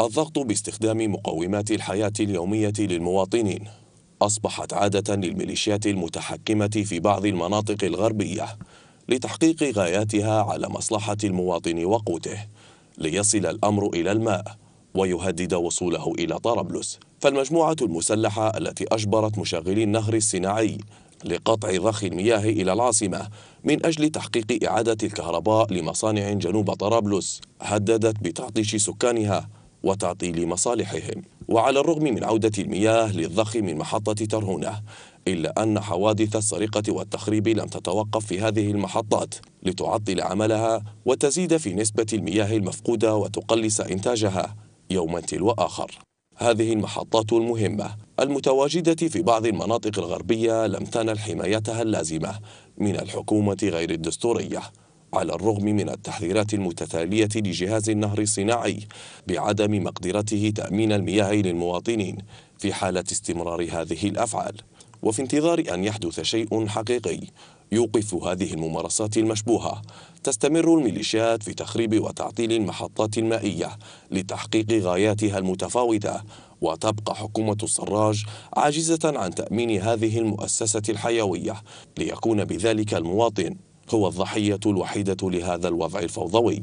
الضغط باستخدام مقومات الحياة اليومية للمواطنين أصبحت عادة للميليشيات المتحكمة في بعض المناطق الغربية لتحقيق غاياتها على مصلحة المواطن وقوته ليصل الأمر إلى الماء ويهدد وصوله إلى طرابلس فالمجموعة المسلحة التي أجبرت مشغلي النهر الصناعي لقطع ضخ المياه إلى العاصمة من أجل تحقيق إعادة الكهرباء لمصانع جنوب طرابلس هددت بتعطيش سكانها وتعطيل مصالحهم وعلى الرغم من عودة المياه للضخ من محطة ترهونة إلا أن حوادث السرقة والتخريب لم تتوقف في هذه المحطات لتعطل عملها وتزيد في نسبة المياه المفقودة وتقلص إنتاجها يوما تلو آخر هذه المحطات المهمة المتواجدة في بعض المناطق الغربية لم تنل حمايتها اللازمة من الحكومة غير الدستورية على الرغم من التحذيرات المتتالية لجهاز النهر الصناعي بعدم مقدرته تأمين المياه للمواطنين في حالة استمرار هذه الأفعال وفي انتظار أن يحدث شيء حقيقي يوقف هذه الممارسات المشبوهة تستمر الميليشيات في تخريب وتعطيل المحطات المائية لتحقيق غاياتها المتفاوتة وتبقى حكومة السراج عاجزة عن تأمين هذه المؤسسة الحيوية ليكون بذلك المواطن هو الضحية الوحيدة لهذا الوضع الفوضوي